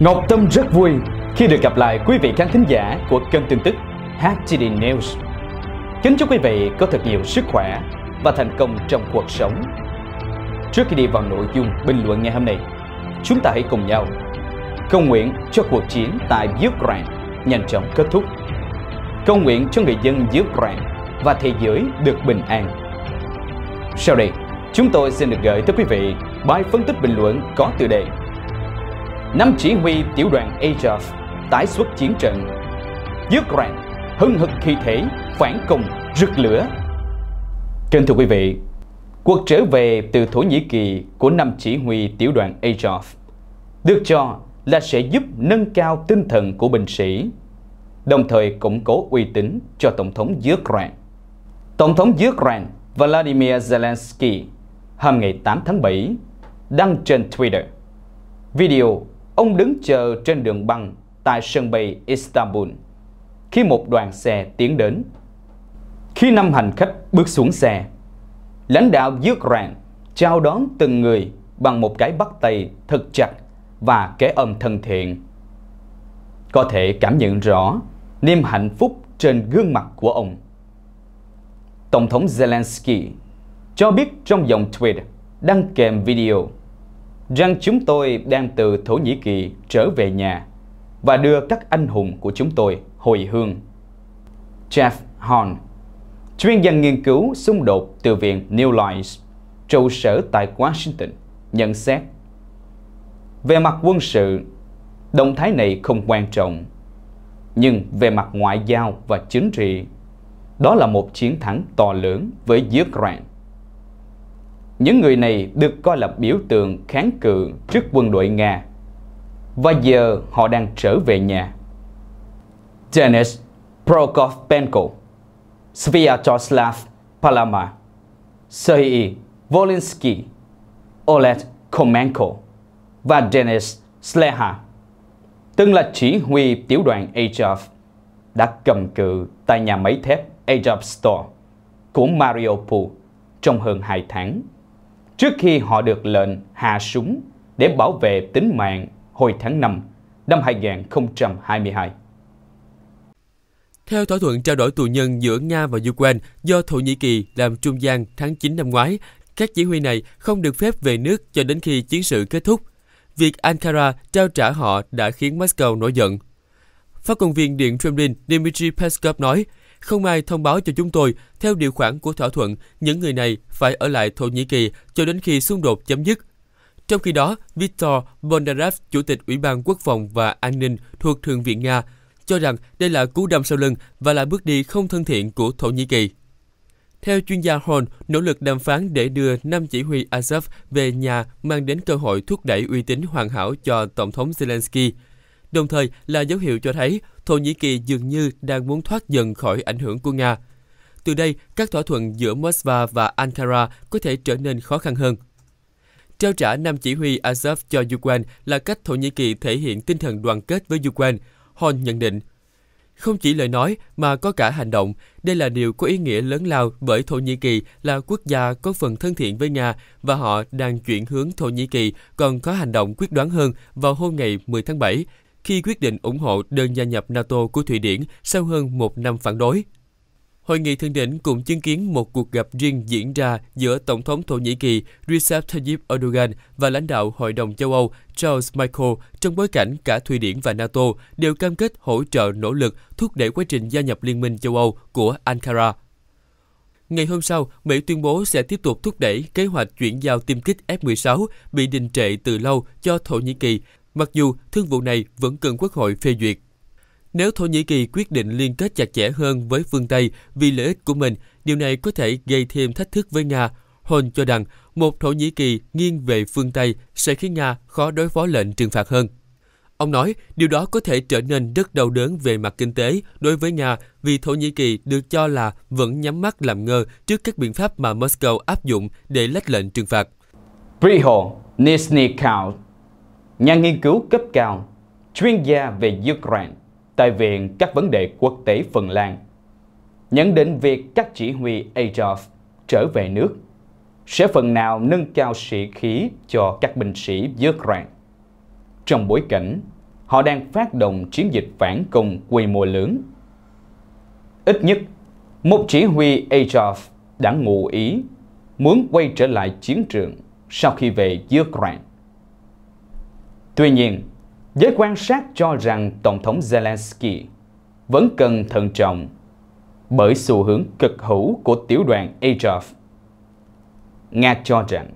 Ngọc Tâm rất vui khi được gặp lại quý vị khán thính giả của kênh tin tức HTD News. Kính chúc quý vị có thật nhiều sức khỏe và thành công trong cuộc sống. Trước khi đi vào nội dung bình luận ngày hôm nay, chúng ta hãy cùng nhau cầu nguyện cho cuộc chiến tại Ukraine nhanh chóng kết thúc. Cầu nguyện cho người dân Ukraine và thế giới được bình an. Sau đây, chúng tôi xin được gửi tới quý vị bài phân tích bình luận có tiêu đề năm chỉ huy tiểu đoàn Azov tái xuất chiến trận. Dứt rạng, hưng hực khi thể, phản công, rực lửa. Kính thưa quý vị, cuộc trở về từ Thổ Nhĩ Kỳ của năm chỉ huy tiểu đoàn Azov được cho là sẽ giúp nâng cao tinh thần của binh sĩ, đồng thời củng cố uy tín cho Tổng thống Ukraine. Tổng thống Ukraine Vladimir Zelensky hôm ngày 8 tháng 7 đăng trên Twitter video Ông đứng chờ trên đường băng tại sân bay Istanbul khi một đoàn xe tiến đến. Khi năm hành khách bước xuống xe, lãnh đạo dước rạng chào đón từng người bằng một cái bắt tay thật chặt và cái ôm thân thiện. Có thể cảm nhận rõ niềm hạnh phúc trên gương mặt của ông. Tổng thống Zelensky cho biết trong dòng tweet đăng kèm video rằng chúng tôi đang từ Thổ Nhĩ Kỳ trở về nhà và đưa các anh hùng của chúng tôi hồi hương. Jeff Horn, chuyên gia nghiên cứu xung đột từ Viện New Lights, trụ sở tại Washington, nhận xét Về mặt quân sự, động thái này không quan trọng, nhưng về mặt ngoại giao và chính trị, đó là một chiến thắng to lớn với Ukraine. Những người này được coi là biểu tượng kháng cự trước quân đội Nga và giờ họ đang trở về nhà. Denis Prokofenko, Sviatoslav Palama, Sergei Volinsky, Oleg Komenko và Denis Sleha, từng là chỉ huy tiểu đoàn Azov, đã cầm cự tại nhà máy thép Azov Store của Mariupol trong hơn 2 tháng trước khi họ được lệnh hạ súng để bảo vệ tính mạng hồi tháng 5 năm 2022. Theo thỏa thuận trao đổi tù nhân giữa Nga và Ukraine do Thổ Nhĩ Kỳ làm trung gian tháng 9 năm ngoái, các chỉ huy này không được phép về nước cho đến khi chiến sự kết thúc. Việc Ankara trao trả họ đã khiến Moscow nổi giận. Phát ngôn viên Điện Kremlin Dmitry Peskov nói, không ai thông báo cho chúng tôi, theo điều khoản của thỏa thuận, những người này phải ở lại Thổ Nhĩ Kỳ cho đến khi xung đột chấm dứt. Trong khi đó, Viktor Bondarev, Chủ tịch Ủy ban Quốc phòng và An ninh thuộc Thượng viện Nga, cho rằng đây là cú đâm sau lưng và là bước đi không thân thiện của Thổ Nhĩ Kỳ. Theo chuyên gia Horn, nỗ lực đàm phán để đưa năm chỉ huy Azov về nhà mang đến cơ hội thúc đẩy uy tín hoàn hảo cho Tổng thống Zelensky, đồng thời là dấu hiệu cho thấy Thổ Nhĩ Kỳ dường như đang muốn thoát dần khỏi ảnh hưởng của Nga. Từ đây, các thỏa thuận giữa Moscow và Ankara có thể trở nên khó khăn hơn. Trao trả năm chỉ huy Azov cho Ukraine là cách Thổ Nhĩ Kỳ thể hiện tinh thần đoàn kết với Ukraine, Hon nhận định. Không chỉ lời nói mà có cả hành động, đây là điều có ý nghĩa lớn lao bởi Thổ Nhĩ Kỳ là quốc gia có phần thân thiện với Nga và họ đang chuyển hướng Thổ Nhĩ Kỳ còn có hành động quyết đoán hơn vào hôm ngày 10 tháng 7 khi quyết định ủng hộ đơn gia nhập NATO của Thụy Điển sau hơn một năm phản đối. Hội nghị thượng đỉnh cũng chứng kiến một cuộc gặp riêng diễn ra giữa Tổng thống Thổ Nhĩ Kỳ Recep Tayyip Erdogan và lãnh đạo Hội đồng châu Âu Charles Michael trong bối cảnh cả Thụy Điển và NATO đều cam kết hỗ trợ nỗ lực thúc đẩy quá trình gia nhập Liên minh châu Âu của Ankara. Ngày hôm sau, Mỹ tuyên bố sẽ tiếp tục thúc đẩy kế hoạch chuyển giao tiêm kích F-16 bị đình trệ từ lâu cho Thổ Nhĩ Kỳ mặc dù thương vụ này vẫn cần Quốc hội phê duyệt. Nếu Thổ Nhĩ Kỳ quyết định liên kết chặt chẽ hơn với phương Tây vì lợi ích của mình, điều này có thể gây thêm thách thức với Nga. Hồn cho rằng một Thổ Nhĩ Kỳ nghiêng về phương Tây sẽ khiến Nga khó đối phó lệnh trừng phạt hơn. Ông nói điều đó có thể trở nên rất đau đớn về mặt kinh tế đối với Nga vì Thổ Nhĩ Kỳ được cho là vẫn nhắm mắt làm ngơ trước các biện pháp mà Moscow áp dụng để lách lệnh trừng phạt. Freehold, Nizhny nhà nghiên cứu cấp cao, chuyên gia về Ukraine tại Viện các vấn đề quốc tế Phần Lan, nhấn đến việc các chỉ huy Azov trở về nước sẽ phần nào nâng cao sĩ khí cho các binh sĩ Ukraine. Trong bối cảnh, họ đang phát động chiến dịch phản công quy mô lớn. Ít nhất, một chỉ huy Azov đã ngụ ý muốn quay trở lại chiến trường sau khi về Ukraine. Tuy nhiên, giới quan sát cho rằng Tổng thống Zelensky vẫn cần thận trọng bởi xu hướng cực hữu của tiểu đoàn Azov. Nga cho rằng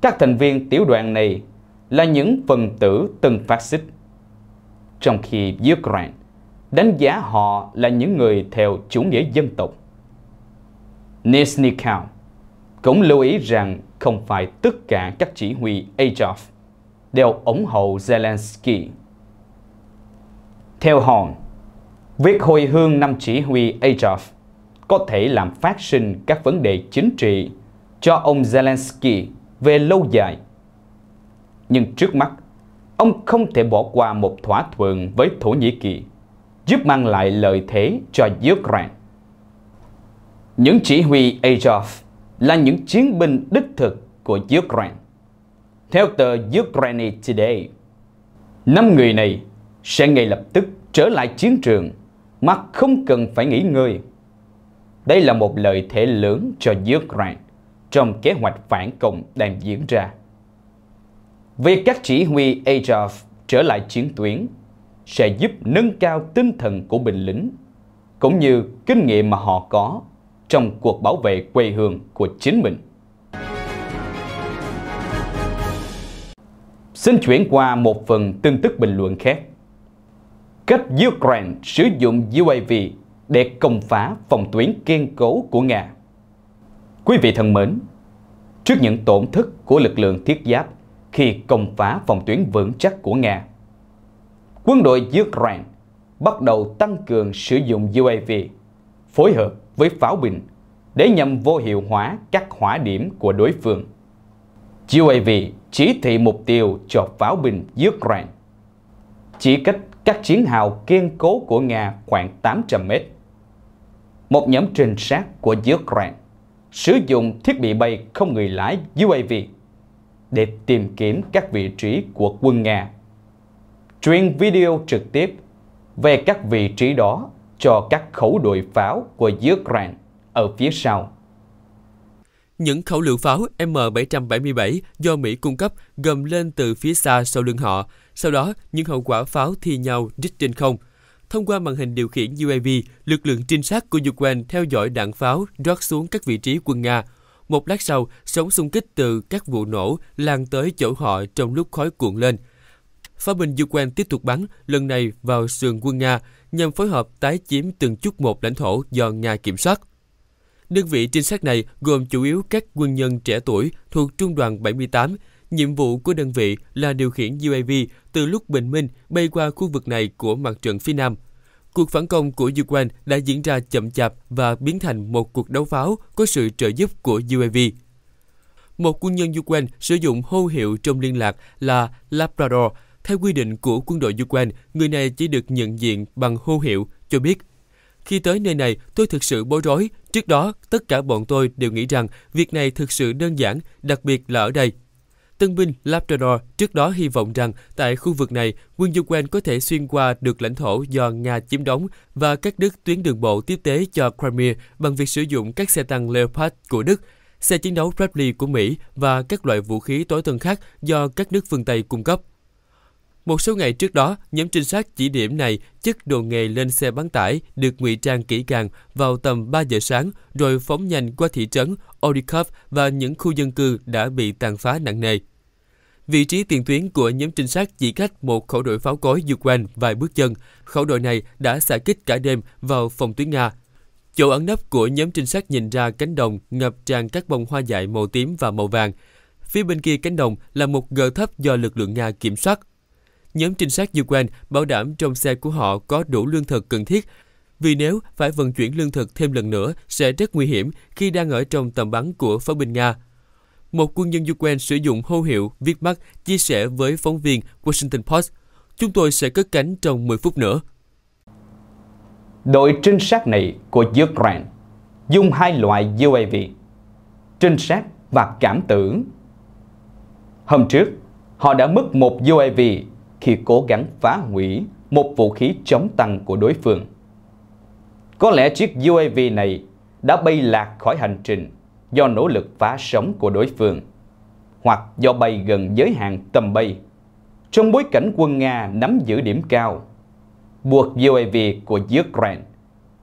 các thành viên tiểu đoàn này là những phần tử từng phát xít, trong khi Ukraine đánh giá họ là những người theo chủ nghĩa dân tộc. Nesnikau cũng lưu ý rằng không phải tất cả các chỉ huy Azov đều ủng hộ Zelensky. Theo Horn, việc hồi hương năm chỉ huy Azov có thể làm phát sinh các vấn đề chính trị cho ông Zelensky về lâu dài. Nhưng trước mắt, ông không thể bỏ qua một thỏa thuận với Thổ Nhĩ Kỳ giúp mang lại lợi thế cho Ukraine. Những chỉ huy Azov là những chiến binh đích thực của Ukraine. Theo tờ Ukraine Today, năm người này sẽ ngay lập tức trở lại chiến trường mà không cần phải nghỉ ngơi. Đây là một lợi thế lớn cho Ukraine trong kế hoạch phản công đang diễn ra. Việc các chỉ huy Azov trở lại chiến tuyến sẽ giúp nâng cao tinh thần của binh lính cũng như kinh nghiệm mà họ có trong cuộc bảo vệ quê hương của chính mình. Xin chuyển qua một phần tin tức bình luận khác. Cách Ukraine sử dụng UAV để công phá phòng tuyến kiên cố của Nga. Quý vị thân mến, trước những tổn thất của lực lượng thiết giáp khi công phá phòng tuyến vững chắc của Nga, quân đội Ukraine bắt đầu tăng cường sử dụng UAV phối hợp với pháo binh để nhằm vô hiệu hóa các hỏa điểm của đối phương. UAV chỉ thị mục tiêu cho pháo binh Ukraine. Chỉ cách các chiến hào kiên cố của Nga khoảng 800 mét. Một nhóm trinh sát của Ukraine sử dụng thiết bị bay không người lái UAV để tìm kiếm các vị trí của quân Nga. Truyền video trực tiếp về các vị trí đó cho các khẩu đội pháo của Ukraine ở phía sau những khẩu lựu pháo M777 do Mỹ cung cấp gầm lên từ phía xa sau lưng họ, sau đó những hậu quả pháo thi nhau rít trên không. Thông qua màn hình điều khiển UAV, lực lượng trinh sát của Ukraine theo dõi đạn pháo rót xuống các vị trí quân Nga. Một lát sau, sóng xung kích từ các vụ nổ lan tới chỗ họ trong lúc khói cuộn lên. Pháo binh Ukraine tiếp tục bắn, lần này vào sườn quân Nga, nhằm phối hợp tái chiếm từng chút một lãnh thổ do Nga kiểm soát. Đơn vị trinh sát này gồm chủ yếu các quân nhân trẻ tuổi thuộc Trung đoàn 78. Nhiệm vụ của đơn vị là điều khiển UAV từ lúc bình minh bay qua khu vực này của mặt trận phía Nam. Cuộc phản công của Ukraine đã diễn ra chậm chạp và biến thành một cuộc đấu pháo có sự trợ giúp của UAV. Một quân nhân Ukraine sử dụng hô hiệu trong liên lạc là Labrador. Theo quy định của quân đội Ukraine, người này chỉ được nhận diện bằng hô hiệu, cho biết. Khi tới nơi này, tôi thực sự bối rối Trước đó, tất cả bọn tôi đều nghĩ rằng việc này thực sự đơn giản, đặc biệt là ở đây. Tân binh Labrador trước đó hy vọng rằng tại khu vực này, quân Ukraine có thể xuyên qua được lãnh thổ do Nga chiếm đóng và các đứt tuyến đường bộ tiếp tế cho Crimea bằng việc sử dụng các xe tăng Leopard của Đức, xe chiến đấu Bradley của Mỹ và các loại vũ khí tối tân khác do các nước phương Tây cung cấp. Một số ngày trước đó, nhóm trinh sát chỉ điểm này chất đồ nghề lên xe bán tải được ngụy trang kỹ càng vào tầm 3 giờ sáng rồi phóng nhanh qua thị trấn Orikov và những khu dân cư đã bị tàn phá nặng nề. Vị trí tiền tuyến của nhóm trinh sát chỉ cách một khẩu đội pháo cối dược quanh vài bước chân. Khẩu đội này đã xả kích cả đêm vào phòng tuyến Nga. Chỗ ẩn nấp của nhóm trinh sát nhìn ra cánh đồng ngập tràn các bông hoa dại màu tím và màu vàng. Phía bên kia cánh đồng là một gờ thấp do lực lượng Nga kiểm soát Nhóm trinh sát Ukraine bảo đảm trong xe của họ có đủ lương thực cần thiết, vì nếu phải vận chuyển lương thực thêm lần nữa sẽ rất nguy hiểm khi đang ở trong tầm bắn của pháo binh Nga. Một quân nhân Ukraine sử dụng hô hiệu viết mắt chia sẻ với phóng viên Washington Post, chúng tôi sẽ cất cánh trong 10 phút nữa. Đội trinh sát này của Ukraine dùng hai loại UAV, trinh sát và cảm tử. Hôm trước, họ đã mất một UAV khi cố gắng phá hủy một vũ khí chống tăng của đối phương. Có lẽ chiếc UAV này đã bay lạc khỏi hành trình do nỗ lực phá sóng của đối phương hoặc do bay gần giới hạn tầm bay. Trong bối cảnh quân Nga nắm giữ điểm cao, buộc UAV của Ukraine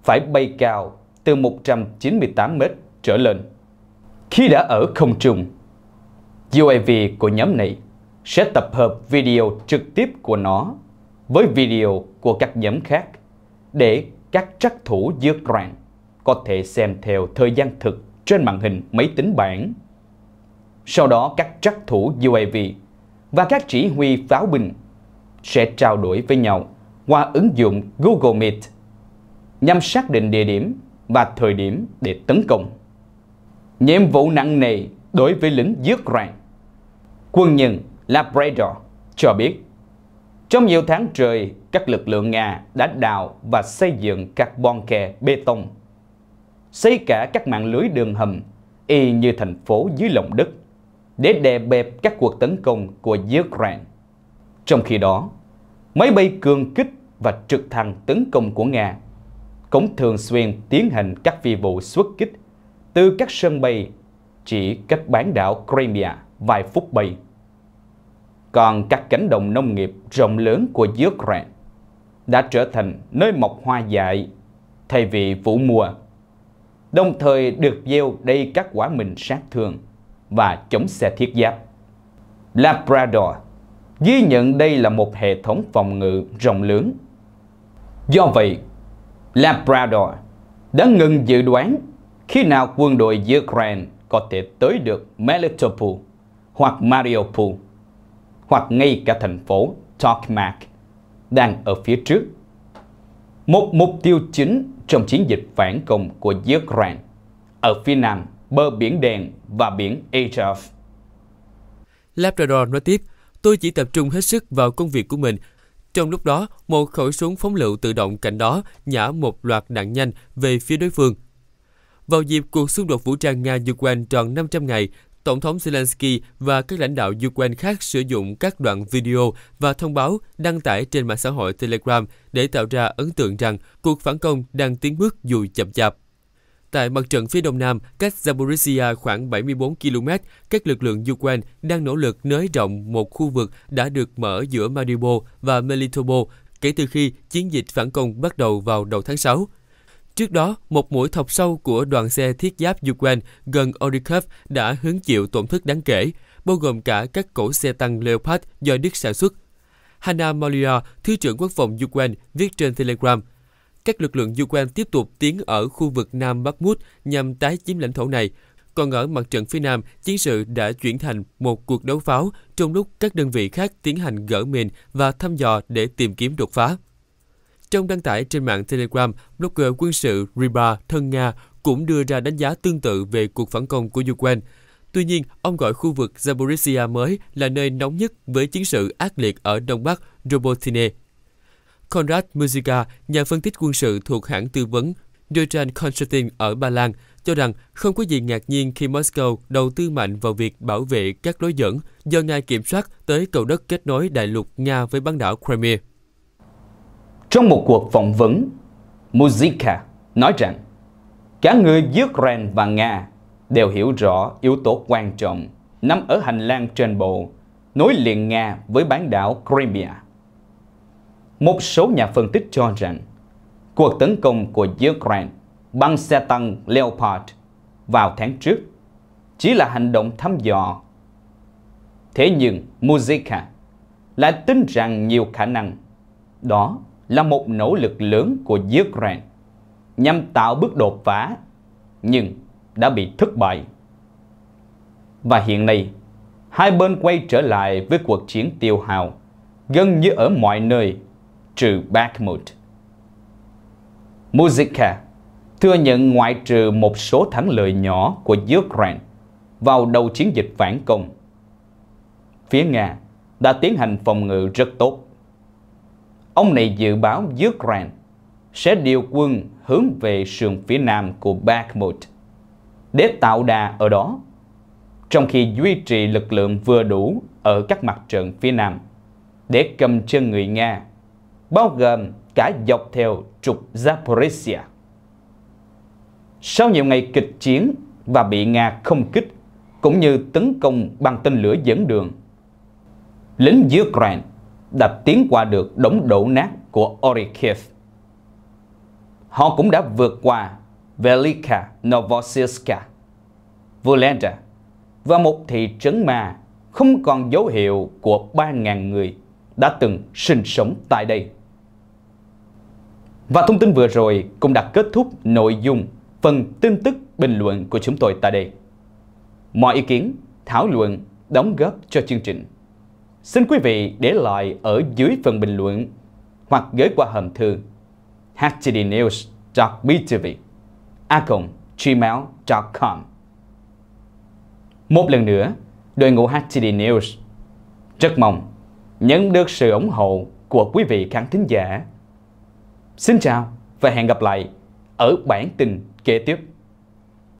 phải bay cao từ 198 m trở lên. Khi đã ở không trung, UAV của nhóm này sẽ tập hợp video trực tiếp của nó với video của các nhóm khác để các trắc thủ dược rạng có thể xem theo thời gian thực trên màn hình máy tính bảng. Sau đó các trắc thủ UAV và các chỉ huy pháo binh sẽ trao đổi với nhau qua ứng dụng Google Meet nhằm xác định địa điểm và thời điểm để tấn công. Nhiệm vụ nặng nề đối với lính dước rạng. Quân nhân Labrador cho biết trong nhiều tháng trời, các lực lượng Nga đã đào và xây dựng các bon kè bê tông, xây cả các mạng lưới đường hầm y như thành phố dưới lòng đất để đè bẹp các cuộc tấn công của Ukraine. Trong khi đó, máy bay cường kích và trực thăng tấn công của Nga cũng thường xuyên tiến hành các phi vụ xuất kích từ các sân bay chỉ cách bán đảo Crimea vài phút bay còn các cánh đồng nông nghiệp rộng lớn của Ukraine đã trở thành nơi mọc hoa dại thay vì vụ mùa, đồng thời được gieo đầy các quả mình sát thương và chống xe thiết giáp. Labrador ghi nhận đây là một hệ thống phòng ngự rộng lớn. Do vậy, Labrador đã ngừng dự đoán khi nào quân đội Ukraine có thể tới được Melitopol hoặc Mariupol hoặc ngay cả thành phố Tokmak đang ở phía trước. Một mục tiêu chính trong chiến dịch phản công của Ukraine ở phía nam bờ biển Đen và biển Azov. Labrador nói tiếp, tôi chỉ tập trung hết sức vào công việc của mình. Trong lúc đó, một khẩu súng phóng lựu tự động cạnh đó nhả một loạt đạn nhanh về phía đối phương. Vào dịp cuộc xung đột vũ trang Nga-Ukraine tròn 500 ngày Tổng thống Zelensky và các lãnh đạo Ukraine khác sử dụng các đoạn video và thông báo đăng tải trên mạng xã hội Telegram để tạo ra ấn tượng rằng cuộc phản công đang tiến bước dù chậm chạp. Tại mặt trận phía đông nam, cách Zaporizhia khoảng 74 km, các lực lượng Ukraine đang nỗ lực nới rộng một khu vực đã được mở giữa Mariupol và Melitopol kể từ khi chiến dịch phản công bắt đầu vào đầu tháng 6. Trước đó, một mũi thọc sâu của đoàn xe thiết giáp Ukraine gần Orikov đã hứng chịu tổn thất đáng kể, bao gồm cả các cổ xe tăng Leopard do Đức sản xuất. Hanna Malia, Thứ trưởng Quốc phòng Ukraine, viết trên Telegram, các lực lượng Ukraine tiếp tục tiến ở khu vực Nam Bakhmut nhằm tái chiếm lãnh thổ này. Còn ở mặt trận phía Nam, chiến sự đã chuyển thành một cuộc đấu pháo trong lúc các đơn vị khác tiến hành gỡ mìn và thăm dò để tìm kiếm đột phá. Trong đăng tải trên mạng Telegram, blogger quân sự Riba thân Nga cũng đưa ra đánh giá tương tự về cuộc phản công của Ukraine. Tuy nhiên, ông gọi khu vực Zaporizhia mới là nơi nóng nhất với chiến sự ác liệt ở Đông Bắc Robotine. Konrad Muzika, nhà phân tích quân sự thuộc hãng tư vấn Deutran konstantin ở Ba Lan, cho rằng không có gì ngạc nhiên khi Moscow đầu tư mạnh vào việc bảo vệ các lối dẫn do Nga kiểm soát tới cầu đất kết nối đại lục Nga với bán đảo Crimea. Trong một cuộc phỏng vấn, Mujica nói rằng cả người Ukraine và Nga đều hiểu rõ yếu tố quan trọng nằm ở hành lang trên bộ nối liền Nga với bán đảo Crimea. Một số nhà phân tích cho rằng cuộc tấn công của Ukraine bằng xe tăng Leopard vào tháng trước chỉ là hành động thăm dò. Thế nhưng Mujica lại tin rằng nhiều khả năng đó là một nỗ lực lớn của Ukraine nhằm tạo bước đột phá nhưng đã bị thất bại. Và hiện nay, hai bên quay trở lại với cuộc chiến tiêu hào gần như ở mọi nơi trừ Bakhmut. Muzika thừa nhận ngoại trừ một số thắng lợi nhỏ của Ukraine vào đầu chiến dịch phản công. Phía Nga đã tiến hành phòng ngự rất tốt Ông này dự báo Ukraine sẽ điều quân hướng về sườn phía nam của Bakhmut để tạo đà ở đó, trong khi duy trì lực lượng vừa đủ ở các mặt trận phía nam để cầm chân người Nga, bao gồm cả dọc theo trục Zaporizhia. Sau nhiều ngày kịch chiến và bị Nga không kích, cũng như tấn công bằng tên lửa dẫn đường, lính Ukraine đập tiến qua được đống đổ nát của Orikiev. Họ cũng đã vượt qua Velika Novosibirska, Volenda và một thị trấn mà không còn dấu hiệu của 3.000 người đã từng sinh sống tại đây. Và thông tin vừa rồi cũng đã kết thúc nội dung phần tin tức bình luận của chúng tôi tại đây. Mọi ý kiến, thảo luận, đóng góp cho chương trình Xin quý vị để lại ở dưới phần bình luận hoặc gửi qua hòm thư htdnews.btv a gmail.com Một lần nữa, đội ngũ HTD News rất mong nhận được sự ủng hộ của quý vị khán thính giả. Xin chào và hẹn gặp lại ở bản tin kế tiếp.